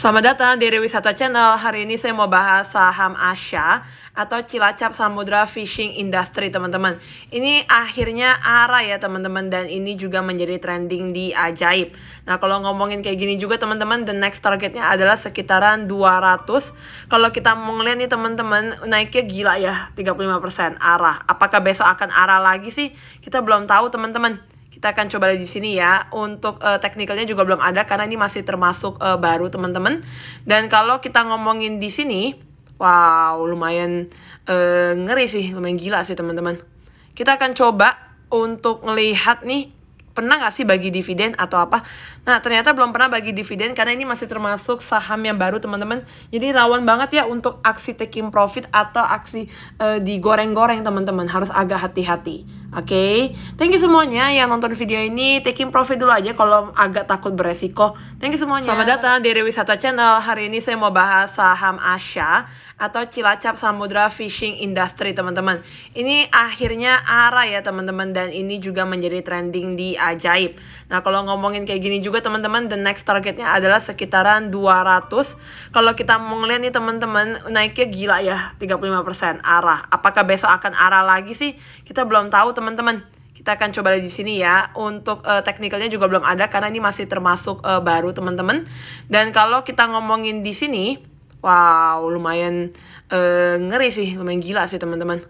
Selamat datang di Rewisata Channel. Hari ini saya mau bahas saham Asia atau Cilacap Samudra Fishing Industry, teman-teman. Ini akhirnya arah ya, teman-teman, dan ini juga menjadi trending di ajaib. Nah, kalau ngomongin kayak gini juga, teman-teman, the next targetnya adalah sekitaran 200. Kalau kita mau ngeliat nih, teman-teman, naiknya gila ya, 35% arah. Apakah besok akan arah lagi sih? Kita belum tahu, teman-teman kita akan coba di sini ya. Untuk uh, eh, teknikalnya juga belum ada karena ini masih termasuk uh, baru teman-teman. Dan kalau kita ngomongin di sini, wow lumayan uh, ngeri sih, lumayan gila sih teman-teman. Kita akan coba untuk melihat nih pernah nggak sih bagi dividen atau apa? Nah ternyata belum pernah bagi dividen karena ini masih termasuk saham yang baru teman-teman. Jadi rawan banget ya untuk aksi taking profit atau aksi uh, digoreng-goreng teman-teman harus agak hati-hati. Oke, okay? thank you semuanya yang nonton video ini. Taking profit dulu aja kalau agak takut beresiko. Thank you semuanya. Selamat datang di Rewisata Channel. Hari ini saya mau bahas saham Asia atau Cilacap Samudra Fishing Industry, teman-teman. Ini akhirnya arah ya, teman-teman. Dan ini juga menjadi trending di ajaib. Nah, kalau ngomongin kayak gini juga, teman-teman, the next targetnya adalah sekitaran 200. Kalau kita mau ngeliat nih, teman-teman, naiknya gila ya, 35% arah. Apakah besok akan arah lagi sih? Kita belum tahu, teman-teman kita akan coba di sini ya. Untuk uh, eh, teknikalnya juga belum ada karena ini masih termasuk uh, baru teman-teman. Dan kalau kita ngomongin di sini, wow lumayan uh, ngeri sih, lumayan gila sih teman-teman.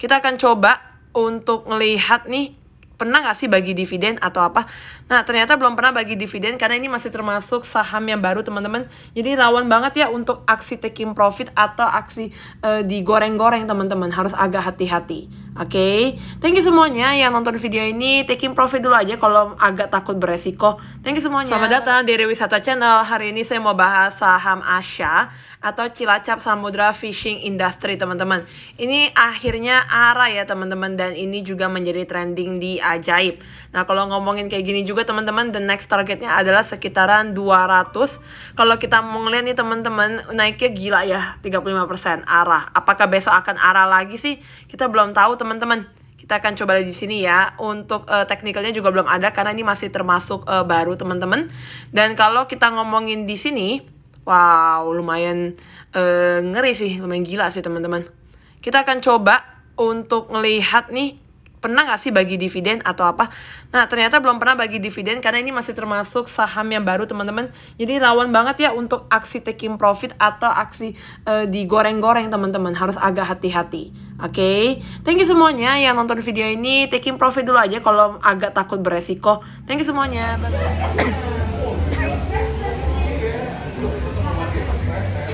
Kita akan coba untuk melihat nih pernah nggak sih bagi dividen atau apa. Nah ternyata belum pernah bagi dividen karena ini masih termasuk saham yang baru teman-teman. Jadi rawan banget ya untuk aksi taking profit atau aksi uh, digoreng-goreng teman-teman harus agak hati-hati. Oke, okay? thank you semuanya yang nonton video ini. Taking profit dulu aja kalau agak takut beresiko. Thank you semuanya. Selamat datang di Rewisata Channel. Hari ini saya mau bahas saham Asia atau Cilacap Samudra Fishing Industry, teman-teman. Ini akhirnya arah ya, teman-teman. Dan ini juga menjadi trending di ajaib. Nah, kalau ngomongin kayak gini juga, teman-teman, the next targetnya adalah sekitaran 200. Kalau kita mau ngeliat nih, teman-teman, naiknya gila ya, 35% arah. Apakah besok akan arah lagi sih? Kita belum tahu, teman-teman kita akan coba di sini ya. Untuk uh, eh, teknikalnya juga belum ada karena ini masih termasuk uh, baru teman-teman. Dan kalau kita ngomongin di sini, wow lumayan uh, ngeri sih, lumayan gila sih teman-teman. Kita akan coba untuk melihat nih pernah nggak sih bagi dividen atau apa. Nah ternyata belum pernah bagi dividen karena ini masih termasuk saham yang baru teman-teman. Jadi rawan banget ya untuk aksi taking profit atau aksi uh, digoreng-goreng teman-teman. Harus agak hati-hati. Oke, okay? thank you semuanya yang nonton video ini. Taking profit dulu aja kalau agak takut beresiko. Thank you semuanya. Bye bye.